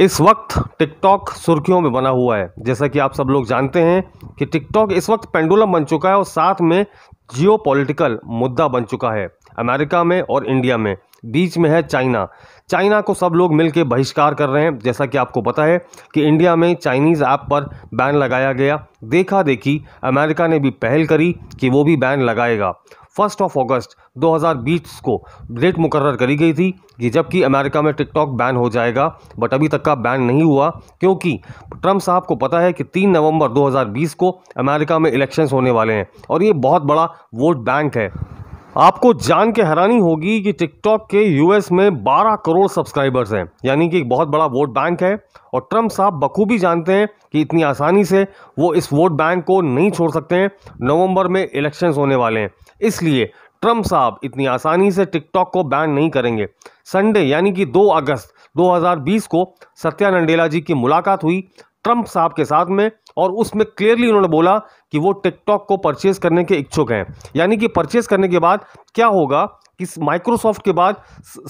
इस वक्त टिकटॉक सुर्खियों में बना हुआ है जैसा कि आप सब लोग जानते हैं कि टिकटॉक इस वक्त पेंडुलम बन चुका है और साथ में जियो मुद्दा बन चुका है अमेरिका में और इंडिया में बीच में है चाइना चाइना को सब लोग मिलकर बहिष्कार कर रहे हैं जैसा कि आपको पता है कि इंडिया में चाइनीज़ ऐप पर बैन लगाया गया देखा देखी अमेरिका ने भी पहल करी कि वो भी बैन लगाएगा फर्स्ट ऑफ अगस्त 2020 को डेट मुकर करी गई थी कि जबकि अमेरिका में टिकटॉक बैन हो जाएगा बट अभी तक का बैन नहीं हुआ क्योंकि ट्रंप साहब को पता है कि 3 नवंबर 2020 को अमेरिका में इलेक्शंस होने वाले हैं और ये बहुत बड़ा वोट बैंक है आपको जान के हैरानी होगी कि टिकटॉक के यूएस में 12 करोड़ सब्सक्राइबर्स हैं यानी कि एक बहुत बड़ा वोट बैंक है और ट्रंप साहब बखूबी जानते हैं कि इतनी आसानी से वो इस वोट बैंक को नहीं छोड़ सकते हैं नवंबर में इलेक्शंस होने वाले हैं इसलिए ट्रंप साहब इतनी आसानी से टिकटॉक को बैन नहीं करेंगे संडे यानी कि दो अगस्त 2020 को सत्या नंडेला जी की मुलाकात हुई ट्रंप साहब के साथ में और उसमें क्लियरली उन्होंने बोला कि वो टिकटॉक को परचेज़ करने के इच्छुक हैं यानी कि परचेज़ करने के बाद क्या होगा कि माइक्रोसॉफ्ट के बाद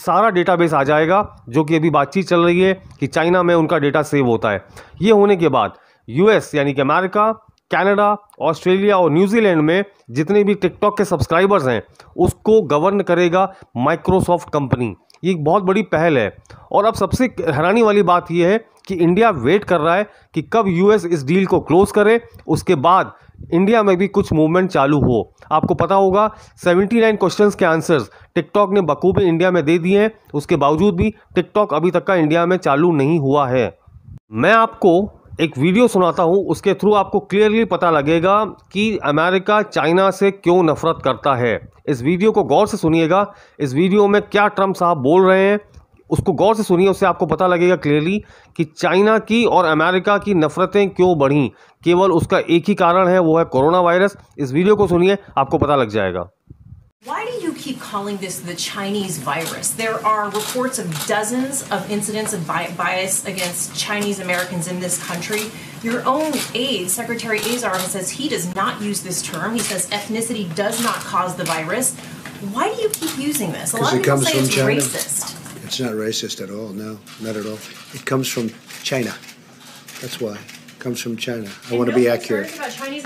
सारा डेटाबेस आ जाएगा जो कि अभी बातचीत चल रही है कि चाइना में उनका डेटा सेव होता है ये होने के बाद यूएस यानी कि अमेरिका कनाडा ऑस्ट्रेलिया और न्यूजीलैंड में जितने भी टिकटॉक के सब्सक्राइबर्स हैं उसको गवर्न करेगा माइक्रोसॉफ्ट कंपनी ये एक बहुत बड़ी पहल है और अब सबसे हैरानी वाली बात यह है कि इंडिया वेट कर रहा है कि कब यूएस इस डील को क्लोज करे उसके बाद इंडिया में भी कुछ मूवमेंट चालू हो आपको पता होगा 79 क्वेश्चंस के आंसर्स टिकटॉक ने बखूबी इंडिया में दे दिए हैं उसके बावजूद भी टिकटॉक अभी तक का इंडिया में चालू नहीं हुआ है मैं आपको एक वीडियो सुनाता हूँ उसके थ्रू आपको क्लियरली पता लगेगा कि अमेरिका चाइना से क्यों नफरत करता है इस वीडियो को गौर से सुनिएगा इस वीडियो में क्या ट्रंप साहब बोल रहे हैं उसको गौर से सुनिए उससे आपको पता लगेगा क्लियरली कि चाइना की और अमेरिका की नफ़रतें क्यों बढ़ी केवल उसका एक ही कारण है वो है कोरोना वायरस इस वीडियो को सुनिए आपको पता लग जाएगा Why do you keep calling this the Chinese virus? There are reports of dozens of incidents of bias against Chinese Americans in this country. Your own aide, Secretary Azar, says he does not use this term. He says ethnicity does not cause the virus. Why do you keep using this? A lot of people say it's China. racist. It's not racist at all. No, not at all. It comes from China. That's why. It comes from China. I want to be accurate.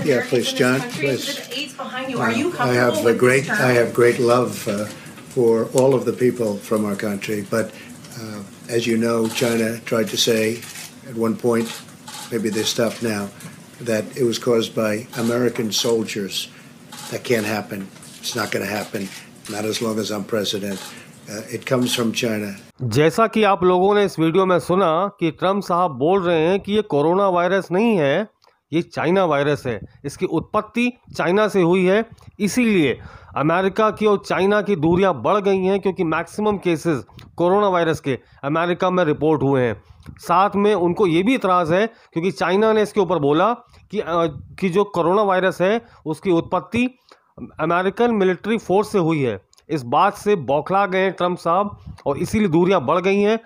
Yeah, please, John. Please. You. you I have a great. I have great love uh, for all of the people from our country, but uh, as you know, China tried to say at one point, maybe they stopped now, that it was caused by American soldiers. That can't happen. It's not going to happen. Not as long as I'm president. It comes from China जैसा कि आप लोगों ने इस video में सुना कि Trump साहब बोल रहे हैं कि ये कोरोना वायरस नहीं है ये चाइना वायरस है इसकी उत्पत्ति चाइना से हुई है इसीलिए अमेरिका की और चाइना की दूरियां बढ़ गई हैं क्योंकि मैक्सिमम केसेस कोरोना वायरस के अमेरिका में रिपोर्ट हुए हैं साथ में उनको ये भी इतराज़ है क्योंकि चाइना ने इसके ऊपर बोला कि कि जो कोरोना वायरस है उसकी उत्पत्ति अमेरिकन मिलिट्री फोर्स से हुई है इस बात से बौखला गए हैं ट्रंप साहब और इसीलिए दूरियां बढ़ गई हैं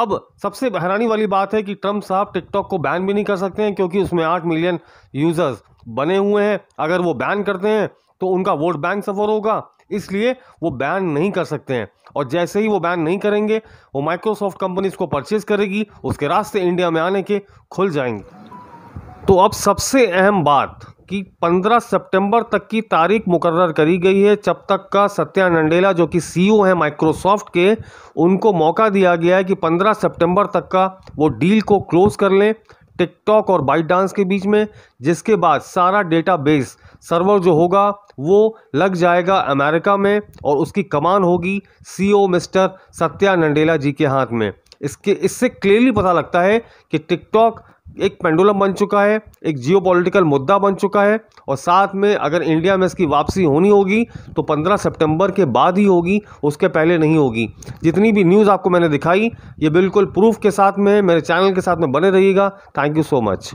अब सबसे हैरानी वाली बात है कि ट्रम्प साहब टिकटॉक को बैन भी नहीं कर सकते हैं क्योंकि उसमें आठ मिलियन यूज़र्स बने हुए हैं अगर वो बैन करते हैं तो उनका वोट बैंक सफ़र होगा इसलिए वो बैन नहीं कर सकते हैं और जैसे ही वो बैन नहीं करेंगे वो माइक्रोसॉफ्ट कंपनीज को परचेज़ करेगी उसके रास्ते इंडिया में आने के खुल जाएंगे तो अब सबसे अहम बात कि 15 सितंबर तक की तारीख मुकर्र करी गई है जब तक का सत्या नंडेला जो कि सीईओ है माइक्रोसॉफ्ट के उनको मौका दिया गया है कि 15 सितंबर तक का वो डील को क्लोज़ कर लें टिकटॉक और बाइट डांस के बीच में जिसके बाद सारा डेटा बेस सर्वर जो होगा वो लग जाएगा अमेरिका में और उसकी कमान होगी CEO e mister Satya Nadella ji के हाथ में इसके इससे क्लियरली पता लगता है कि टिकटॉक एक पेंडुलम बन चुका है एक जियो मुद्दा बन चुका है और साथ में अगर इंडिया में इसकी वापसी होनी होगी तो 15 सितंबर के बाद ही होगी उसके पहले नहीं होगी जितनी भी न्यूज़ आपको मैंने दिखाई ये बिल्कुल प्रूफ के साथ में मेरे चैनल के साथ में बने रहिएगा थैंक यू सो मच